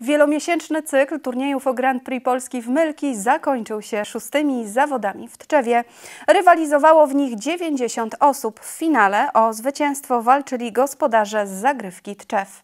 Wielomiesięczny cykl turniejów o Grand Prix Polski w Mylki zakończył się szóstymi zawodami w Tczewie. Rywalizowało w nich 90 osób. W finale o zwycięstwo walczyli gospodarze z zagrywki Tczew.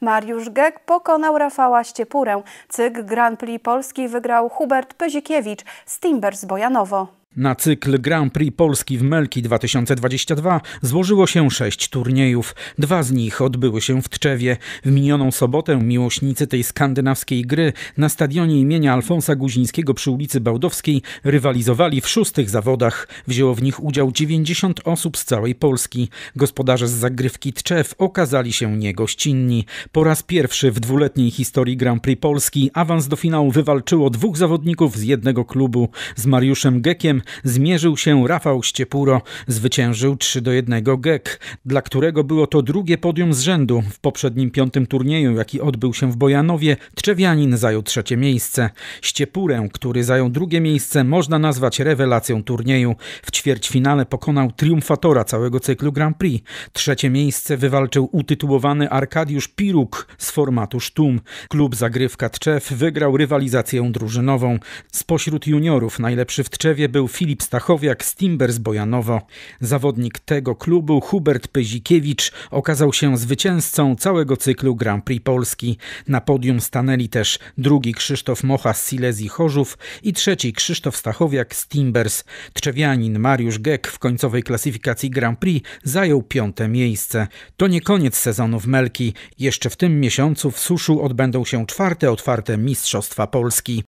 Mariusz Gek pokonał Rafała Ściepurę. Cykl Grand Prix Polski wygrał Hubert Pyzikiewicz z Timbers Bojanowo. Na cykl Grand Prix Polski w Melki 2022 złożyło się sześć turniejów. Dwa z nich odbyły się w Tczewie. W minioną sobotę miłośnicy tej skandynawskiej gry na stadionie imienia Alfonsa Guzińskiego przy ulicy Bałdowskiej rywalizowali w szóstych zawodach. Wzięło w nich udział 90 osób z całej Polski. Gospodarze z zagrywki Tczew okazali się niegościnni. Po raz pierwszy w dwuletniej historii Grand Prix Polski awans do finału wywalczyło dwóch zawodników z jednego klubu. Z Mariuszem Gekiem zmierzył się Rafał Ściepuro. Zwyciężył 3 do 1 GEK, dla którego było to drugie podium z rzędu. W poprzednim piątym turnieju, jaki odbył się w Bojanowie, Trzewianin zajął trzecie miejsce. Ściepurę, który zajął drugie miejsce, można nazwać rewelacją turnieju. W ćwierćfinale pokonał triumfatora całego cyklu Grand Prix. Trzecie miejsce wywalczył utytułowany Arkadiusz Piruk z formatu Sztum. Klub Zagrywka Tczew wygrał rywalizację drużynową. Spośród juniorów najlepszy w Tczewie był Filip Stachowiak z Timbers Bojanowo. Zawodnik tego klubu, Hubert Pyzikiewicz, okazał się zwycięzcą całego cyklu Grand Prix Polski. Na podium stanęli też drugi Krzysztof Mocha z Silesii Chorzów i trzeci Krzysztof Stachowiak z Timbers. Trzewianin Mariusz Gek w końcowej klasyfikacji Grand Prix zajął piąte miejsce. To nie koniec sezonu w Melki. Jeszcze w tym miesiącu w Suszu odbędą się czwarte otwarte Mistrzostwa Polski.